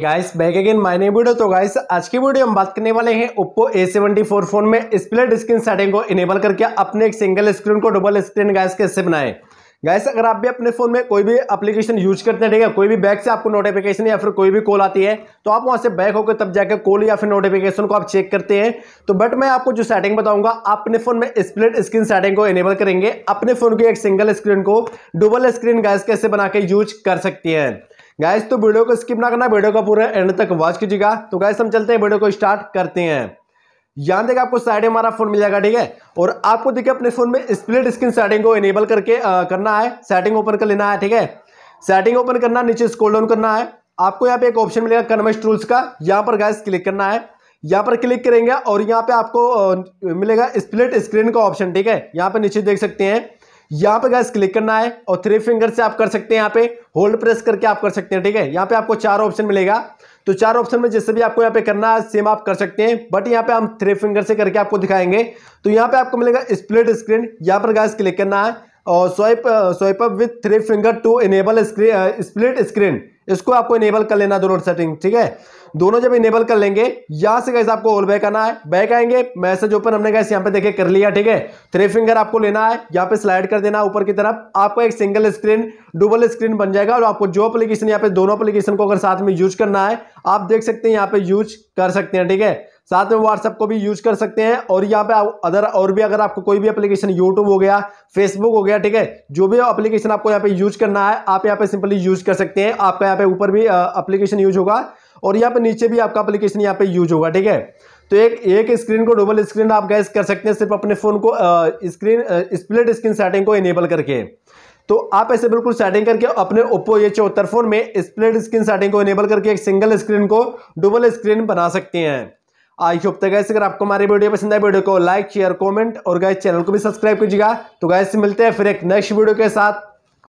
guys back again my name video तो guys आज की वीडियो हम बात करने वाले हैं Oppo A seventy four phone में स्प्लिट स्क्रीन सेटिंग को इनेबल करके अपने एक सिंगल स्क्रीन को डबल स्क्रीन गाइस कैसे बनाएं गाइस अगर आप भी अपने फोन में कोई भी एप्लीकेशन यूज करते हैं ठीक है कोई भी बैक से आपको नोटिफिकेशन या फिर कोई भी कॉल आती है तो आप वहां से बैक होकर तब जाकर कॉल या फिर नोटिफिकेशन को आप चेक करते हैं तो बट मैं आपको जो सेटिंग बताऊंगा आप अपने फोन में स्प्लिट स्क्रीन सेटिंग को इनेबल करेंगे अपने फोन की एक सिंगल स्क्रीन को डुबल स्क्रीन गैस कैसे बना के यूज कर सकती है गाइस तो वीडियो को स्किप ना करना वीडियो का पूरा एंड तक वॉच कीजिएगा तो गाइस हम चलते हैं वीडियो को स्टार्ट करते हैं यहाँ देखा आपको साइड में हमारा फोन मिल जाएगा ठीक है और आपको देखिए अपने फोन में स्प्लिट स्क्रीन सेटिंग को इनेबल करके आ, करना है सेटिंग ओपन कर लेना है ठीक है सेटिंग ओपन करना नीचे स्कोल डाउन करना है आपको यहाँ पे एक ऑप्शन मिलेगा कन्वेस्ट टूल्स का यहाँ पर गैस क्लिक करना है यहाँ पर क्लिक करेंगे और यहाँ पे आपको मिलेगा स्प्लिट स्क्रीन का ऑप्शन ठीक है यहाँ पे नीचे देख सकते हैं यहां पे गैस क्लिक करना है और थ्री फिंगर से आप कर सकते हैं यहाँ पे होल्ड प्रेस करके आप कर सकते हैं ठीक है यहां पे आपको चार ऑप्शन मिलेगा तो चार ऑप्शन में जैसे भी आपको यहाँ पे करना है सेम आप कर सकते हैं बट यहाँ पे हम थ्री फिंगर से करके आपको दिखाएंगे तो यहाँ पे आपको मिलेगा स्प्लिट स्क्रीन यहां पर गैस क्लिक करना है और swipe swipe up with three finger to enable screen split screen इसको आपको इनेबल कर लेना दोनों सेटिंग ठीक है दोनों जब इनेबल कर लेंगे यहाँ से कैसे आपको ऑल बैक आना है बैक आएंगे मैसेज ओपन हमने कैसे यहाँ पे देखे कर लिया ठीक है थ्री फिंगर आपको लेना है यहाँ पे स्लाइड कर देना ऊपर की तरफ आपको एक सिंगल स्क्रीन डुबल स्क्रीन बन जाएगा और आपको जो अपलीकेशन यहाँ पे दोनों अपलीकेशन को अगर साथ में यूज करना है आप देख सकते हैं यहाँ पे यूज कर सकते हैं ठीक है साथ में व्हाट्सअप को भी यूज कर सकते हैं और यहाँ पे अदर और भी अगर आपको कोई भी एप्लीकेशन यूट्यूब हो गया फेसबुक हो गया ठीक है जो भी एप्लीकेशन आपको यहाँ पे यूज करना है आप यहाँ पे सिंपली यूज कर सकते हैं आपका यहाँ पे ऊपर भी एप्लीकेशन यूज होगा और यहाँ पे नीचे भी आपका एप्लीकेशन यहाँ पे यूज होगा ठीक है तो एक एक स्क्रीन को डबल स्क्रीन आप गैस कर सकते हैं सिर्फ अपने फ़ोन को स्क्रीन स्प्लिट स्क्रीन सेटिंग को इनेबल करके तो आप ऐसे बिल्कुल सेटिंग करके अपने ओप्पो ये चौहत्तर फोन में स्प्लिट स्क्रीन सेटिंग को इनेबल करके एक सिंगल स्क्रीन को डबल स्क्रीन बना सकते हैं आई होप तो गैस अगर आपको हमारी वीडियो पसंद आए वीडियो को लाइक शेयर कमेंट और गैस चैनल को भी सब्सक्राइब कीजिएगा तो गैस मिलते हैं फिर एक नेक्स्ट वीडियो के साथ